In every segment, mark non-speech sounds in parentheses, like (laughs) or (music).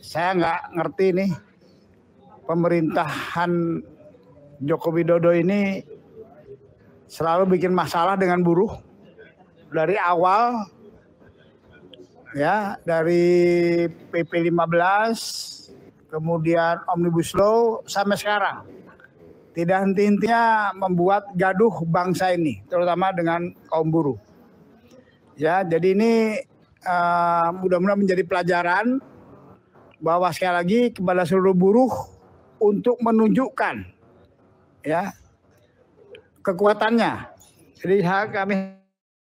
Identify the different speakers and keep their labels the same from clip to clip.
Speaker 1: Saya nggak ngerti nih pemerintahan Joko Widodo ini selalu bikin masalah dengan buruh dari awal ya dari PP 15 kemudian Omnibus Law sampai sekarang tidak henti-hentinya membuat gaduh bangsa ini terutama dengan kaum buruh ya jadi ini uh, mudah-mudahan menjadi pelajaran bahwa sekali lagi kepada seluruh buruh untuk menunjukkan ya kekuatannya. Jadi kami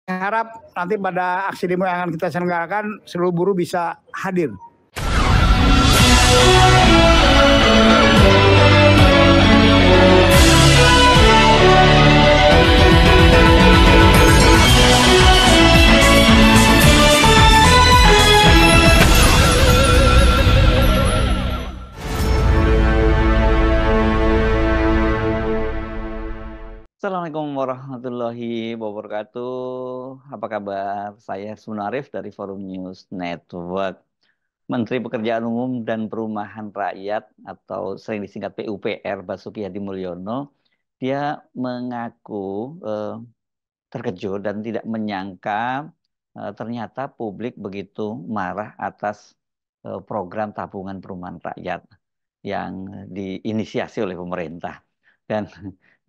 Speaker 1: harap nanti pada aksi demo yang akan kita selenggarakan seluruh buruh bisa hadir.
Speaker 2: warahmatullahi wabarakatuh. Apa kabar? Saya Sunarif dari Forum News Network. Menteri Pekerjaan Umum dan Perumahan Rakyat atau sering disingkat PUPR Basuki Hadi Mulyono, dia mengaku eh, terkejut dan tidak menyangka eh, ternyata publik begitu marah atas eh, program tabungan perumahan rakyat yang diinisiasi oleh pemerintah dan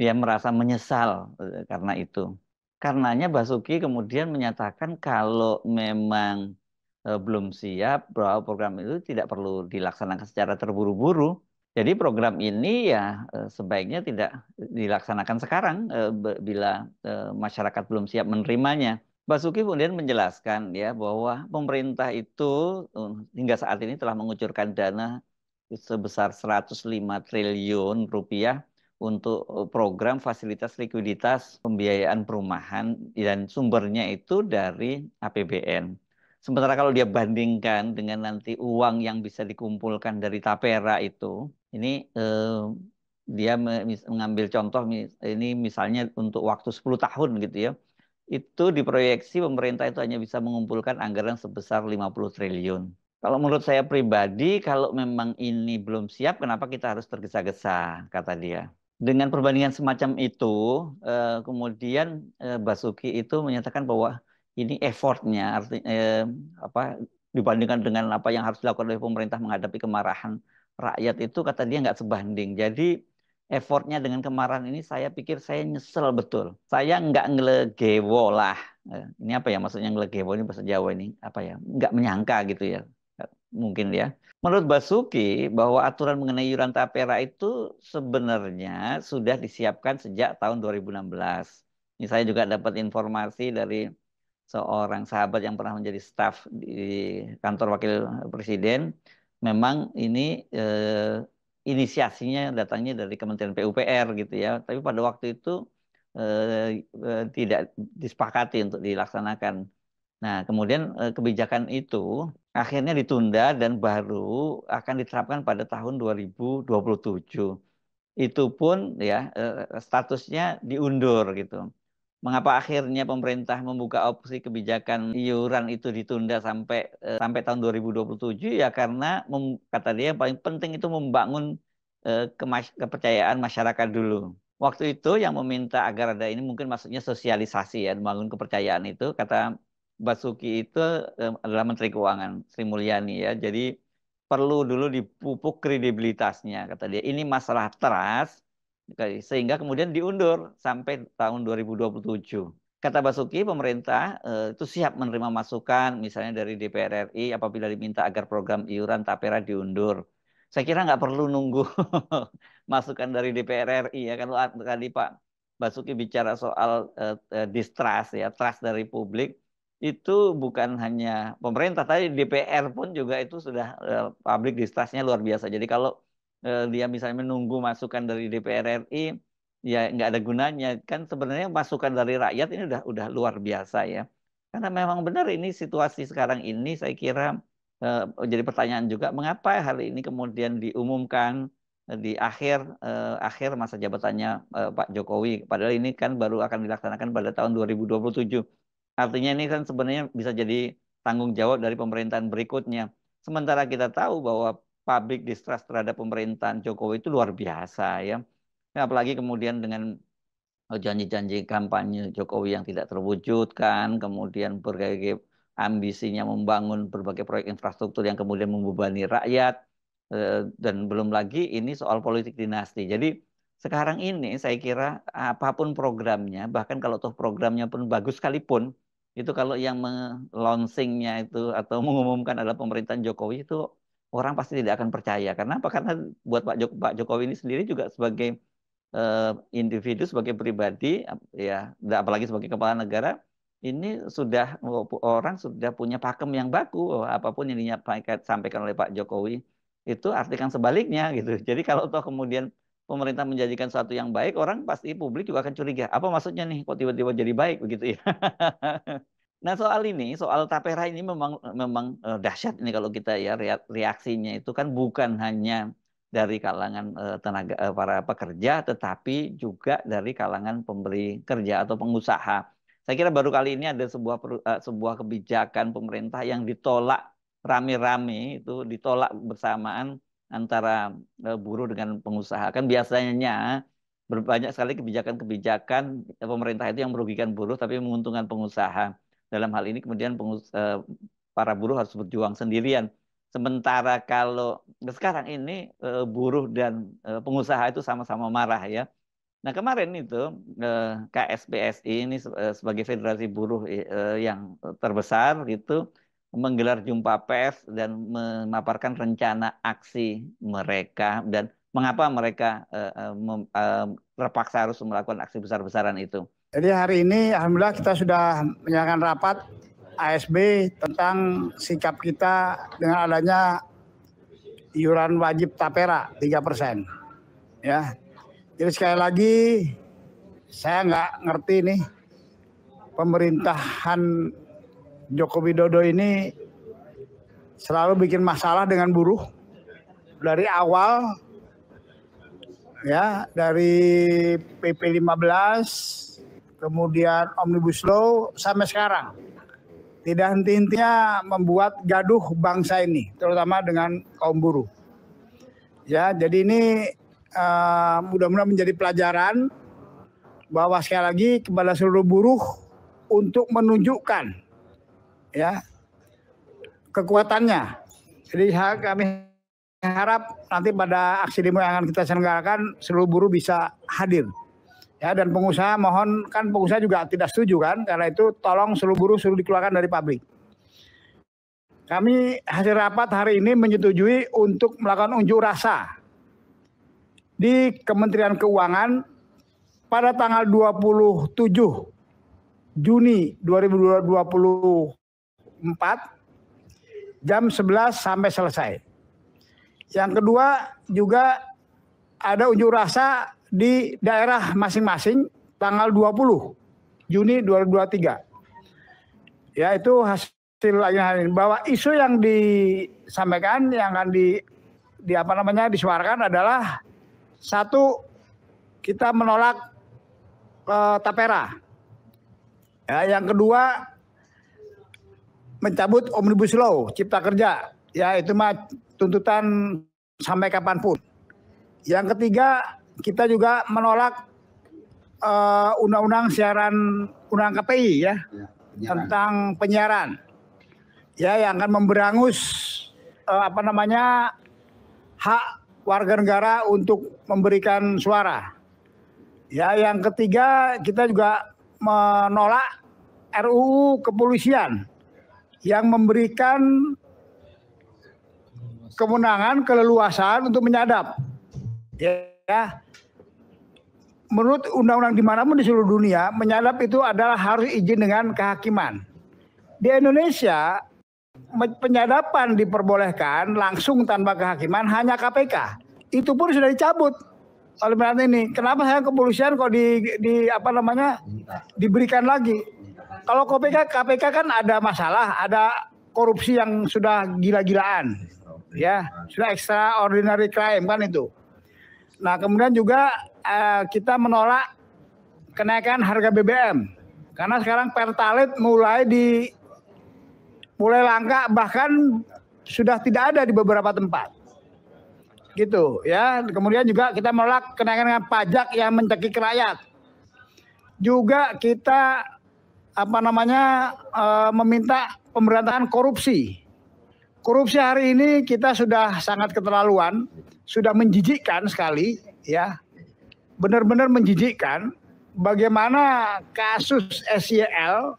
Speaker 2: dia merasa menyesal eh, karena itu. Karenanya Basuki kemudian menyatakan kalau memang e, belum siap bahwa program itu tidak perlu dilaksanakan secara terburu-buru. Jadi program ini ya e, sebaiknya tidak dilaksanakan sekarang e, bila masyarakat belum siap menerimanya. Basuki kemudian menjelaskan ya bahwa pemerintah itu hingga saat ini telah mengucurkan dana sebesar 105 triliun rupiah untuk eh, program fasilitas likuiditas pembiayaan perumahan dan sumbernya itu dari APBN. Sementara kalau dia bandingkan dengan nanti uang yang bisa dikumpulkan dari Tapera itu, ini eh, dia mengambil contoh ini misalnya untuk waktu 10 tahun gitu ya. Itu diproyeksi pemerintah itu hanya bisa mengumpulkan anggaran sebesar 50 triliun. Kalau menurut saya pribadi, kalau memang ini belum siap, kenapa kita harus tergesa-gesa, kata dia dengan perbandingan semacam itu, eh, kemudian eh, Basuki itu menyatakan bahwa ini effortnya, artinya eh, apa dibandingkan dengan apa yang harus dilakukan oleh pemerintah menghadapi kemarahan rakyat itu kata dia nggak sebanding. Jadi effortnya dengan kemarahan ini saya pikir saya nyesel betul. Saya nggak ngelegewo lah. Ini apa ya maksudnya ngelegewo ini bahasa Jawa ini apa ya? Nggak menyangka gitu ya mungkin ya. Menurut Basuki bahwa aturan mengenai iuran tapera itu sebenarnya sudah disiapkan sejak tahun 2016. Ini saya juga dapat informasi dari seorang sahabat yang pernah menjadi staf di kantor wakil presiden. Memang ini eh, inisiasinya datangnya dari Kementerian PUPR gitu ya. Tapi pada waktu itu eh, eh, tidak disepakati untuk dilaksanakan Nah, kemudian eh, kebijakan itu akhirnya ditunda dan baru akan diterapkan pada tahun 2027. Itu pun ya eh, statusnya diundur gitu. Mengapa akhirnya pemerintah membuka opsi kebijakan iuran itu ditunda sampai eh, sampai tahun 2027 ya karena kata dia yang paling penting itu membangun kepercayaan masyarakat dulu waktu itu yang meminta agar ada ini mungkin maksudnya sosialisasi ya membangun kepercayaan itu kata Basuki itu adalah Menteri Keuangan Sri Mulyani ya. Jadi perlu dulu dipupuk kredibilitasnya kata dia. Ini masalah trust sehingga kemudian diundur sampai tahun 2027. Kata Basuki, pemerintah eh, itu siap menerima masukan misalnya dari DPR RI apabila diminta agar program iuran tapera diundur. Saya kira nggak perlu nunggu (laughs) masukan dari DPR RI ya kalau tadi Pak Basuki bicara soal eh, eh distrust ya, trust dari publik itu bukan hanya pemerintah tadi DPR pun juga itu sudah uh, public distrustnya luar biasa. Jadi kalau uh, dia misalnya menunggu masukan dari DPR RI ya nggak ada gunanya kan sebenarnya masukan dari rakyat ini udah udah luar biasa ya. Karena memang benar ini situasi sekarang ini saya kira uh, jadi pertanyaan juga mengapa hal ini kemudian diumumkan di akhir uh, akhir masa jabatannya uh, Pak Jokowi padahal ini kan baru akan dilaksanakan pada tahun 2027 Artinya ini kan sebenarnya bisa jadi tanggung jawab dari pemerintahan berikutnya. Sementara kita tahu bahwa public distrust terhadap pemerintahan Jokowi itu luar biasa ya. ya apalagi kemudian dengan oh, janji-janji kampanye Jokowi yang tidak terwujudkan, kemudian berbagai ambisinya membangun berbagai proyek infrastruktur yang kemudian membebani rakyat, eh, dan belum lagi ini soal politik dinasti. Jadi sekarang ini saya kira apapun programnya, bahkan kalau toh programnya pun bagus sekalipun, itu kalau yang launchingnya itu atau (laughs) mengumumkan adalah pemerintahan Jokowi itu orang pasti tidak akan percaya. Karena apa? Karena buat Pak Jokowi, ini sendiri juga sebagai uh, individu, sebagai pribadi, ya, apalagi sebagai kepala negara, ini sudah orang sudah punya pakem yang baku. Apapun yang disampaikan oleh Pak Jokowi itu artikan sebaliknya gitu. Jadi kalau toh kemudian pemerintah menjadikan satu yang baik, orang pasti publik juga akan curiga. Apa maksudnya nih kok tiba-tiba jadi baik begitu ya? (laughs) nah soal ini, soal tapera ini memang memang eh, dahsyat ini kalau kita ya reaksinya itu kan bukan hanya dari kalangan eh, tenaga eh, para pekerja, tetapi juga dari kalangan pemberi kerja atau pengusaha. Saya kira baru kali ini ada sebuah sebuah kebijakan pemerintah yang ditolak rame-rame itu ditolak bersamaan antara e, buruh dengan pengusaha. Kan biasanya banyak sekali kebijakan-kebijakan e, pemerintah itu yang merugikan buruh tapi menguntungkan pengusaha. Dalam hal ini kemudian e, para buruh harus berjuang sendirian. Sementara kalau nah, sekarang ini buruh dan pengusaha itu sama-sama marah ya. Nah kemarin itu KSPSI ini sebagai federasi buruh yang terbesar gitu menggelar jumpa pers dan memaparkan rencana aksi mereka dan mengapa mereka eh, eh, eh, terpaksa harus melakukan aksi besar-besaran itu.
Speaker 1: Jadi hari ini alhamdulillah kita sudah menyampaikan rapat ASB tentang sikap kita dengan adanya iuran wajib tapera 3 persen. Ya. Jadi sekali lagi saya nggak ngerti nih pemerintahan Joko Widodo ini selalu bikin masalah dengan buruh dari awal ya dari PP 15 kemudian Omnibus Law sampai sekarang tidak henti-hentinya membuat gaduh bangsa ini terutama dengan kaum buruh ya jadi ini uh, mudah-mudahan menjadi pelajaran bahwa sekali lagi kepada seluruh buruh untuk menunjukkan ya kekuatannya. Jadi kami harap nanti pada aksi demo yang akan kita selenggarakan seluruh buruh bisa hadir. Ya dan pengusaha mohon kan pengusaha juga tidak setuju kan karena itu tolong seluruh buruh suruh dikeluarkan dari pabrik. Kami hasil rapat hari ini menyetujui untuk melakukan unjuk rasa di Kementerian Keuangan pada tanggal 27 Juni 2020 4 jam 11 sampai selesai. Yang kedua juga ada unjuk rasa di daerah masing-masing tanggal 20 Juni 2023. Ya itu hasil lain bahwa isu yang disampaikan yang akan di, di apa namanya disuarakan adalah satu kita menolak eh, tapera. Ya, yang kedua mencabut omnibus law cipta kerja ya itu mah tuntutan sampai kapanpun yang ketiga kita juga menolak eh, undang-undang uh, siaran undang KPI ya, ya penyiaran. tentang penyiaran ya yang akan memberangus uh, apa namanya hak warga negara untuk memberikan suara ya yang ketiga kita juga menolak RUU kepolisian yang memberikan kemenangan keleluasan untuk menyadap. Ya. Menurut undang-undang dimanapun di seluruh dunia, menyadap itu adalah harus izin dengan kehakiman. Di Indonesia, penyadapan diperbolehkan langsung tanpa kehakiman hanya KPK. Itu pun sudah dicabut oleh ini. Kenapa saya kepolisian kok di, di apa namanya diberikan lagi? kalau KPK KPK kan ada masalah, ada korupsi yang sudah gila-gilaan, ya sudah extraordinary crime kan itu. Nah kemudian juga eh, kita menolak kenaikan harga BBM karena sekarang pertalite mulai di mulai langka bahkan sudah tidak ada di beberapa tempat gitu ya kemudian juga kita menolak kenaikan pajak yang mencekik rakyat juga kita apa namanya uh, meminta pemberantasan korupsi. Korupsi hari ini kita sudah sangat keterlaluan, sudah menjijikkan sekali ya. Benar-benar menjijikkan bagaimana kasus SEL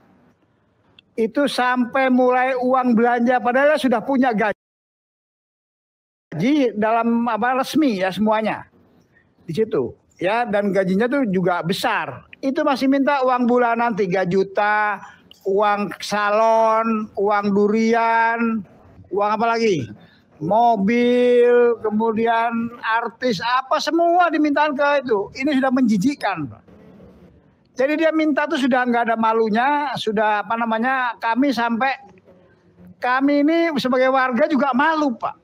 Speaker 1: itu sampai mulai uang belanja padahal sudah punya gaji dalam apa resmi ya semuanya di situ ya dan gajinya tuh juga besar. Itu masih minta uang bulanan 3 juta, uang salon, uang durian, uang apa lagi? Mobil, kemudian artis apa semua dimintaan ke itu. Ini sudah menjijikan. Jadi dia minta tuh sudah nggak ada malunya, sudah apa namanya? Kami sampai kami ini sebagai warga juga malu, Pak.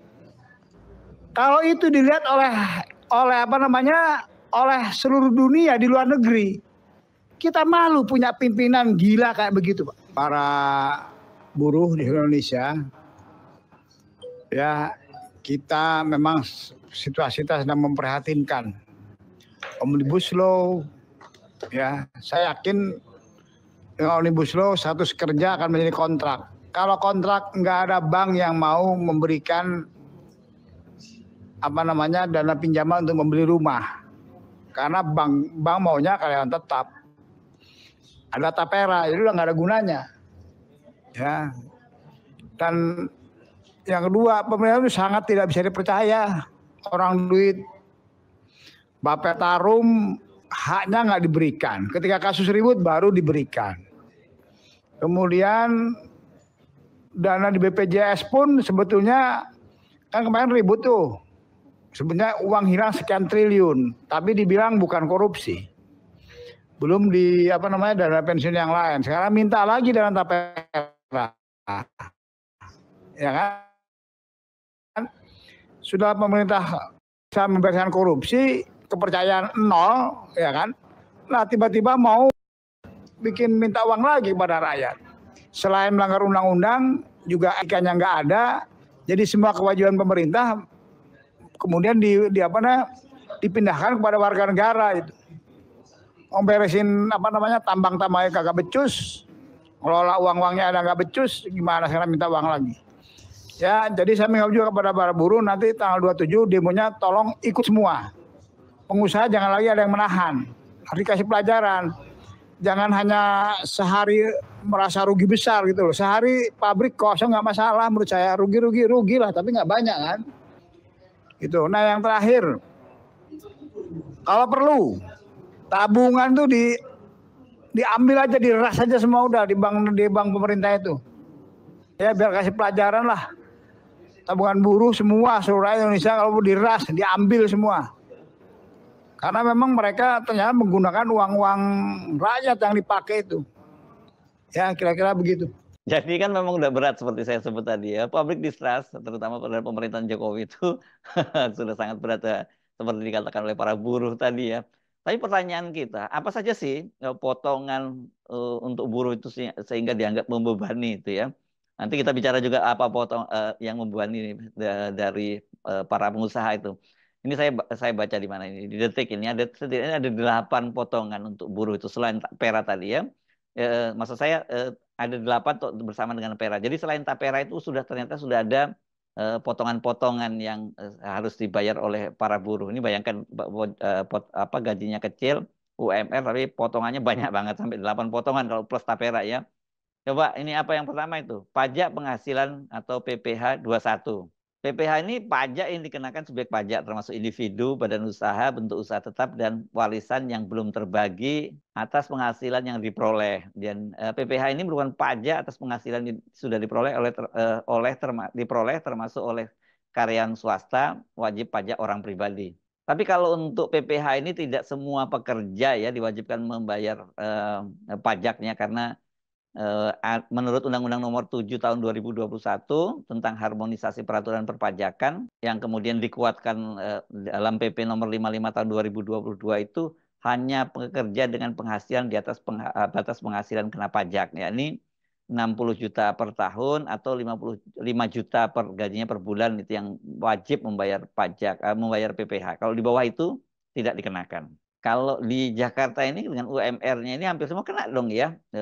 Speaker 1: Kalau itu dilihat oleh oleh apa namanya oleh seluruh dunia di luar negeri. Kita malu punya pimpinan gila kayak begitu, Pak. Para buruh di Indonesia, ya kita memang situasi kita sedang memprihatinkan. Omnibus Law, ya saya yakin dengan Omnibus Law satu kerja akan menjadi kontrak. Kalau kontrak nggak ada bank yang mau memberikan apa namanya dana pinjaman untuk membeli rumah karena bank bank maunya karyawan tetap ada tapera itu udah nggak ada gunanya ya dan yang kedua pemerintah itu sangat tidak bisa dipercaya orang duit Bapak Tarum haknya nggak diberikan. Ketika kasus ribut baru diberikan. Kemudian dana di BPJS pun sebetulnya kan kemarin ribut tuh sebenarnya uang hilang sekian triliun, tapi dibilang bukan korupsi. Belum di apa namanya dana pensiun yang lain. Sekarang minta lagi dana tapera. Ya kan? Sudah pemerintah bisa memberantas korupsi, kepercayaan nol, ya kan? Nah, tiba-tiba mau bikin minta uang lagi kepada rakyat. Selain melanggar undang-undang, juga ikannya nggak ada. Jadi semua kewajiban pemerintah kemudian di, di apa nah, dipindahkan kepada warga negara itu. memperesin apa namanya tambang tambangnya kagak becus, ngelola uang-uangnya ada nggak becus, gimana sekarang minta uang lagi. Ya, jadi saya mengajak juga kepada para buruh nanti tanggal 27 demonya tolong ikut semua. Pengusaha jangan lagi ada yang menahan. hari kasih pelajaran. Jangan hanya sehari merasa rugi besar gitu loh. Sehari pabrik kosong nggak masalah menurut saya. Rugi-rugi rugi lah tapi nggak banyak kan. Gitu. Nah yang terakhir, kalau perlu tabungan tuh di diambil aja, diras aja semua udah di bank di bank pemerintah itu. Ya biar kasih pelajaran lah. Tabungan buruh semua seluruh Indonesia kalau mau diras diambil semua. Karena memang mereka ternyata menggunakan uang-uang rakyat yang dipakai itu. Ya kira-kira begitu.
Speaker 2: Jadi kan memang udah berat seperti saya sebut tadi ya. Public distrust, terutama pada pemerintahan Jokowi itu (laughs) sudah sangat berat ya. Seperti dikatakan oleh para buruh tadi ya. Tapi pertanyaan kita, apa saja sih e, potongan uh, untuk buruh itu sehingga dianggap membebani itu ya? Nanti kita bicara juga apa potong uh, yang membebani dari uh, para pengusaha itu. Ini saya saya baca di mana ini di detik ini ada setidaknya ada delapan potongan untuk buruh itu selain pera tadi ya. E, maksud saya e, ada delapan bersama dengan Tapera. Jadi selain Tapera itu sudah ternyata sudah ada eh, potongan-potongan yang eh, harus dibayar oleh para buruh. Ini bayangkan eh, apa gajinya kecil, UMR tapi potongannya banyak banget sampai delapan potongan kalau plus tapera ya. Coba ini apa yang pertama itu? Pajak penghasilan atau PPh 21. PPh ini pajak yang dikenakan sebagai pajak termasuk individu, badan usaha, bentuk usaha tetap dan warisan yang belum terbagi atas penghasilan yang diperoleh. Dan eh, PPh ini merupakan pajak atas penghasilan yang sudah diperoleh oleh ter, eh, oleh terma, diperoleh termasuk oleh karyawan swasta wajib pajak orang pribadi. Tapi kalau untuk PPh ini tidak semua pekerja ya diwajibkan membayar eh, pajaknya karena Eh, menurut Undang-Undang Nomor 7 Tahun 2021 tentang harmonisasi peraturan perpajakan yang kemudian dikuatkan eh, dalam PP Nomor 55 Tahun 2022 itu hanya pekerja dengan penghasilan di atas peng, eh, batas penghasilan kena pajak ini 60 juta per tahun atau 55 juta per gajinya per bulan itu yang wajib membayar pajak membayar PPh. Kalau di bawah itu tidak dikenakan kalau di Jakarta ini dengan UMR-nya ini hampir semua kena dong ya. E,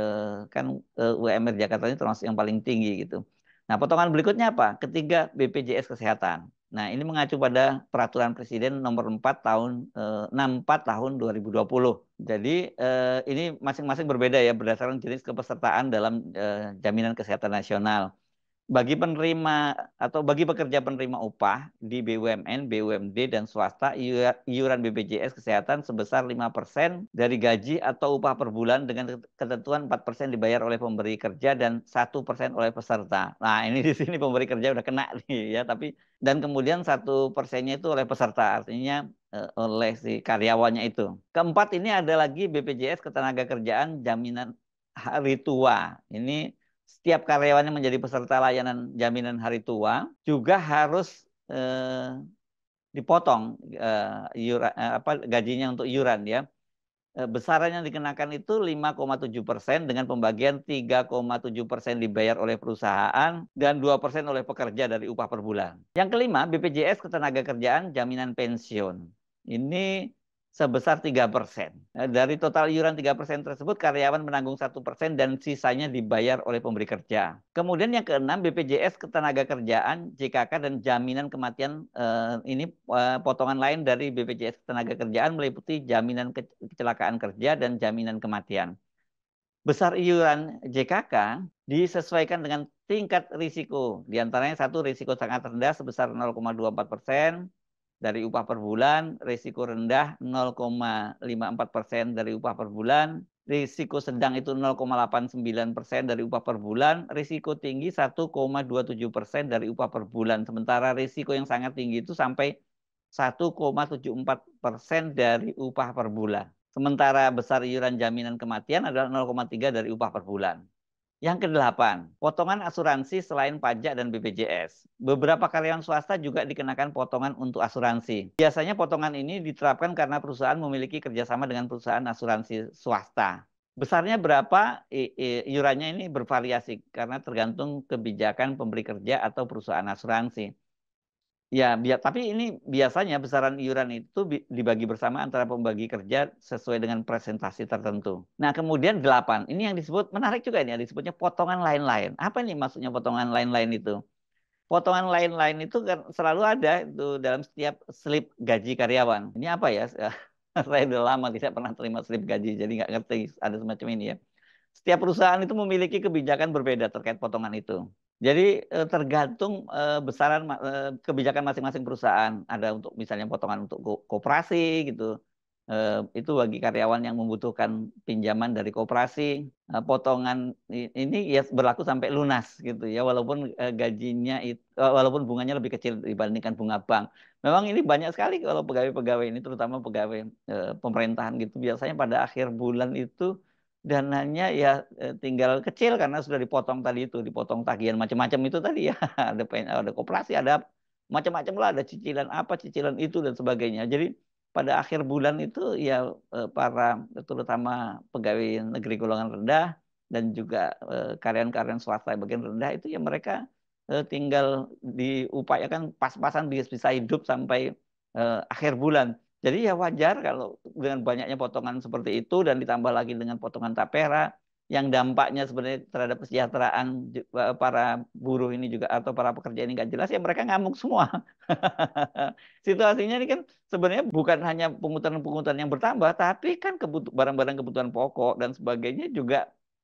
Speaker 2: kan e, eh, UMR Jakarta ini termasuk yang paling tinggi gitu. Nah, potongan berikutnya apa? Ketiga, BPJS Kesehatan. Nah, ini mengacu pada peraturan presiden nomor 4 tahun e, eh, 64 tahun 2020. Jadi e, ini masing-masing berbeda ya berdasarkan jenis kepesertaan dalam e, jaminan kesehatan nasional bagi penerima atau bagi pekerja penerima upah di BUMN, BUMD dan swasta iuran BPJS kesehatan sebesar 5% dari gaji atau upah per bulan dengan ketentuan 4% dibayar oleh pemberi kerja dan 1% oleh peserta. Nah, ini di sini pemberi kerja udah kena nih ya, tapi dan kemudian satu persennya itu oleh peserta, artinya eh, oleh si karyawannya itu. Keempat ini ada lagi BPJS ketenaga kerjaan jaminan hari tua. Ini setiap karyawan yang menjadi peserta layanan jaminan hari tua juga harus eh, dipotong eh, yura, eh, apa gajinya untuk iuran ya. Eh, besaran yang dikenakan itu 5,7 persen dengan pembagian 3,7 persen dibayar oleh perusahaan dan 2 persen oleh pekerja dari upah per bulan. Yang kelima BPJS Ketenagakerjaan Jaminan Pensiun. Ini sebesar 3%. Eh, dari total iuran 3% tersebut, karyawan menanggung 1% dan sisanya dibayar oleh pemberi kerja. Kemudian yang keenam, BPJS Ketenaga Kerjaan, JKK, dan jaminan kematian eh, ini eh, potongan lain dari BPJS Ketenaga Kerjaan meliputi jaminan kecelakaan kerja dan jaminan kematian. Besar iuran JKK disesuaikan dengan tingkat risiko. Di antaranya satu risiko sangat rendah sebesar 0,24 persen, dari upah per bulan, risiko rendah 0,54 persen dari upah per bulan, risiko sedang itu 0,89 persen dari upah per bulan, risiko tinggi 1,27 persen dari upah per bulan. Sementara risiko yang sangat tinggi itu sampai 1,74 persen dari upah per bulan. Sementara besar iuran jaminan kematian adalah 0,3 dari upah per bulan. Yang kedelapan, potongan asuransi selain pajak dan BPJS. Beberapa karyawan swasta juga dikenakan potongan untuk asuransi. Biasanya potongan ini diterapkan karena perusahaan memiliki kerjasama dengan perusahaan asuransi swasta. Besarnya berapa iurannya ini bervariasi karena tergantung kebijakan pemberi kerja atau perusahaan asuransi. Ya, bi tapi ini biasanya besaran iuran itu dibagi bersama antara pembagi kerja sesuai dengan presentasi tertentu. Nah, kemudian delapan Ini yang disebut menarik juga ini, ya, disebutnya potongan lain-lain. Apa nih maksudnya potongan lain-lain itu? Potongan lain-lain itu kan selalu ada itu dalam setiap slip gaji karyawan. Ini apa ya? (laughs) Saya udah lama tidak pernah terima slip gaji, jadi nggak ngerti ada semacam ini ya. Setiap perusahaan itu memiliki kebijakan berbeda terkait potongan itu. Jadi eh, tergantung eh, besaran eh, kebijakan masing-masing perusahaan. Ada untuk misalnya potongan untuk kooperasi gitu. Itu bagi karyawan yang membutuhkan pinjaman dari koperasi, potongan ini ya berlaku sampai lunas gitu ya walaupun gajinya walaupun bunganya lebih kecil dibandingkan bunga bank. Memang ini banyak sekali kalau pegawai-pegawai ini terutama pegawai pemerintahan gitu biasanya pada akhir bulan itu dananya ya eh, tinggal kecil karena sudah dipotong tadi itu, dipotong tagihan macam-macam itu tadi ya. (laughs) Ada ada koperasi, ada macam-macam lah, ada cicilan apa, cicilan itu dan sebagainya. Jadi pada akhir bulan itu ya eh, para terutama pegawai negeri golongan rendah dan juga eh, karyawan-karyawan swasta bagian rendah itu ya mereka tinggal diupayakan pas-pasan bisa hidup sampai akhir bulan jadi ya wajar kalau dengan banyaknya potongan seperti itu dan ditambah lagi dengan potongan tapera yang dampaknya sebenarnya terhadap kesejahteraan e, para buruh ini juga atau para pekerja ini nggak jelas ya mereka ngamuk semua. (laughs) Situasinya ini kan sebenarnya bukan hanya pungutan-pungutan yang bertambah tapi kan barang-barang kebutuhan pokok dan sebagainya juga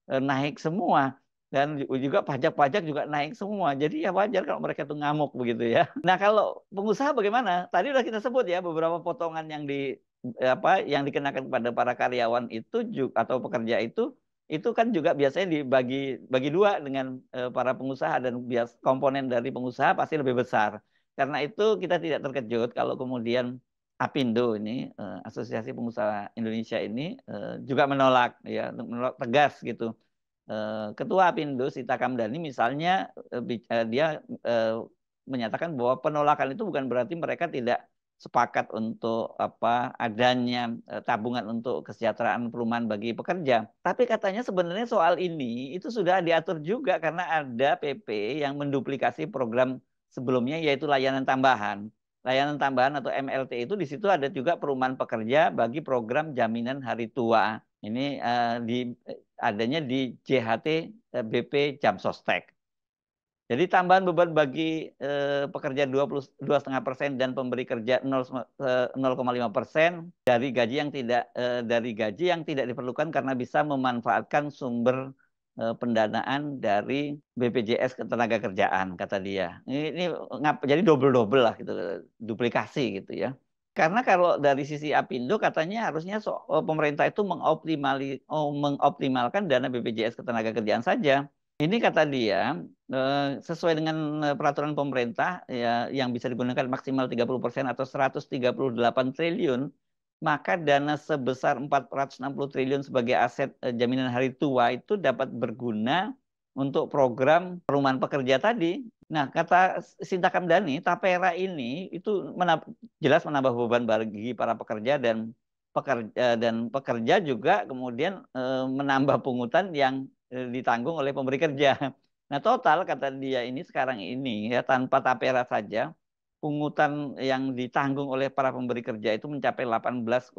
Speaker 2: e, naik semua dan juga pajak-pajak juga naik semua. Jadi ya wajar kalau mereka itu ngamuk begitu ya. (laughs) Nah, kalau pengusaha bagaimana? Tadi sudah kita sebut ya beberapa potongan yang di eh, apa yang dikenakan kepada para karyawan itu juga, atau pekerja itu itu kan juga biasanya dibagi bagi dua dengan eh, para pengusaha dan bias komponen dari pengusaha pasti lebih besar. Karena itu kita tidak terkejut kalau kemudian Apindo ini eh, Asosiasi Pengusaha Indonesia ini juga menolak ya menolak tegas gitu Eh, Ketua Apindo Sita Kamdani misalnya eh, eh, dia menyatakan bahwa penolakan itu bukan berarti mereka tidak sepakat untuk apa adanya tabungan untuk kesejahteraan perumahan bagi pekerja. Tapi katanya sebenarnya soal ini itu sudah diatur juga karena ada PP yang menduplikasi program sebelumnya yaitu layanan tambahan. Layanan tambahan atau MLT itu di situ ada juga perumahan pekerja bagi program jaminan hari tua ini uh, di adanya di JHT eh, BP Jam Jadi tambahan beban bagi uh, pekerja 22,5 persen dan pemberi kerja 0,5 persen dari gaji yang tidak uh, dari gaji yang tidak diperlukan karena bisa memanfaatkan sumber pendanaan dari BPJS ketenaga kerjaan kata dia. Ini, ini jadi double double lah gitu, duplikasi gitu ya. Karena kalau dari sisi APindo katanya harusnya so, eh, pemerintah itu mengoptimali, oh, mengoptimalkan dana BPJS ketenagakerjaan saja. Ini kata dia eh, sesuai dengan eh, peraturan pemerintah ya, yang bisa digunakan maksimal 30% atau 138 triliun, maka dana sebesar 460 triliun sebagai aset jaminan hari tua itu dapat berguna untuk program perumahan pekerja tadi. Nah, kata Sinta Kamdani, Tapera ini itu menab jelas menambah beban bagi para pekerja dan pekerja eh, dan pekerja juga kemudian e, menambah pungutan yang e, ditanggung oleh pemberi kerja. Nah, total kata dia ini sekarang ini ya tanpa Tapera saja pungutan yang ditanggung oleh para pemberi kerja itu mencapai 18,24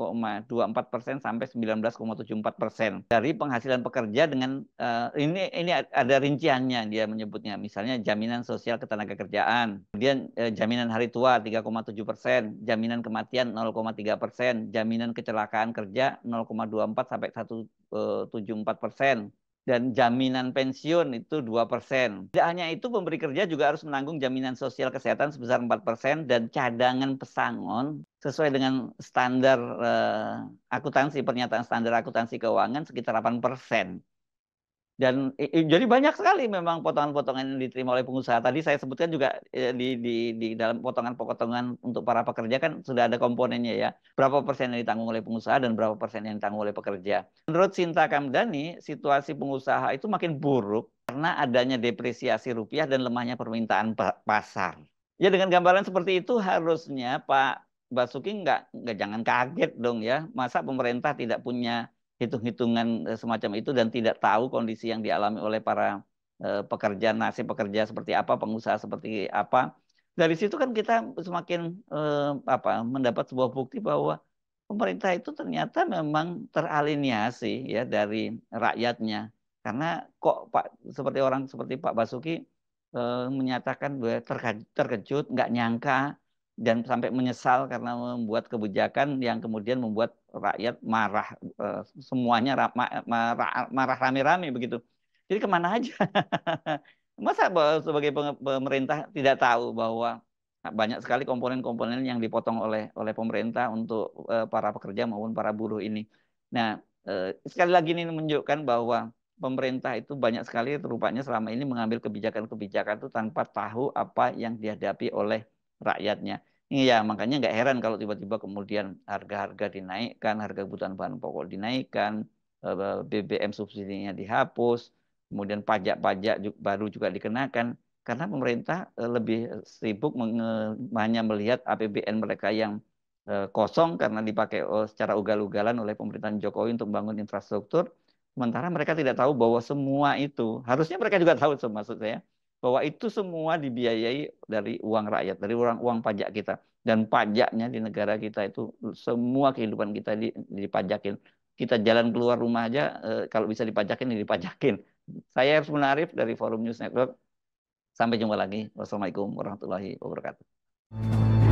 Speaker 2: persen sampai 19,74 persen dari penghasilan pekerja dengan uh, ini ini ada rinciannya dia menyebutnya misalnya jaminan sosial ketenaga kerjaan kemudian uh, jaminan hari tua 3,7 persen jaminan kematian 0,3 persen jaminan kecelakaan kerja 0,24 sampai 174 eh, persen dan jaminan pensiun itu 2 persen. Tidak hanya itu, pemberi kerja juga harus menanggung jaminan sosial kesehatan sebesar 4 persen dan cadangan pesangon sesuai dengan standar eh, akuntansi, pernyataan standar akuntansi keuangan sekitar 8 persen dan eh, jadi banyak sekali memang potongan-potongan yang diterima oleh pengusaha tadi saya sebutkan juga eh, di, di di dalam potongan-potongan untuk para pekerja kan sudah ada komponennya ya berapa persen yang ditanggung oleh pengusaha dan berapa persen yang ditanggung oleh pekerja menurut Sinta Kamdani situasi pengusaha itu makin buruk karena adanya depresiasi rupiah dan lemahnya permintaan pasar ya dengan gambaran seperti itu harusnya Pak Basuki nggak nggak jangan kaget dong ya masa pemerintah tidak punya hitung-hitungan eh, semacam itu dan tidak tahu kondisi yang dialami oleh para eh, pekerja, nasib pekerja seperti apa, pengusaha seperti apa. Dari situ kan kita semakin eh, apa mendapat sebuah bukti bahwa pemerintah itu ternyata memang teraliniasi ya dari rakyatnya. Karena kok Pak seperti orang seperti Pak Basuki menyatakan bahwa terkejut, nggak nyangka dan sampai menyesal karena membuat kebijakan yang kemudian membuat rakyat marah eh, semuanya marah rame-rame begitu. Jadi kemana aja? (laughs) Masa sebagai pemerintah tidak tahu bahwa banyak sekali komponen-komponen yang dipotong oleh oleh pemerintah untuk eh, para pekerja maupun para buruh ini. Nah, eh, sekali lagi ini menunjukkan bahwa pemerintah itu banyak sekali rupanya selama ini mengambil kebijakan-kebijakan itu tanpa tahu apa yang dihadapi oleh rakyatnya. Iya, makanya nggak heran kalau tiba-tiba kemudian harga-harga dinaikkan, harga kebutuhan bahan pokok dinaikkan, eh, eh, BBM subsidinya dihapus, kemudian pajak-pajak baru juga dikenakan karena pemerintah eh, lebih sibuk hanya melihat APBN mereka yang kosong karena dipakai oh, secara ugal-ugalan oleh pemerintahan Jokowi untuk membangun infrastruktur, sementara mereka tidak tahu bahwa semua itu harusnya mereka juga tahu, maksud saya bahwa itu semua dibiayai dari uang rakyat, dari uang uang pajak kita dan pajaknya di negara kita itu semua kehidupan kita dipajakin. Kita jalan keluar rumah aja eh, kalau bisa dipajakin ya dipajakin. Saya harus Munarif dari Forum News Network. Sampai jumpa lagi. Wassalamualaikum warahmatullahi wabarakatuh.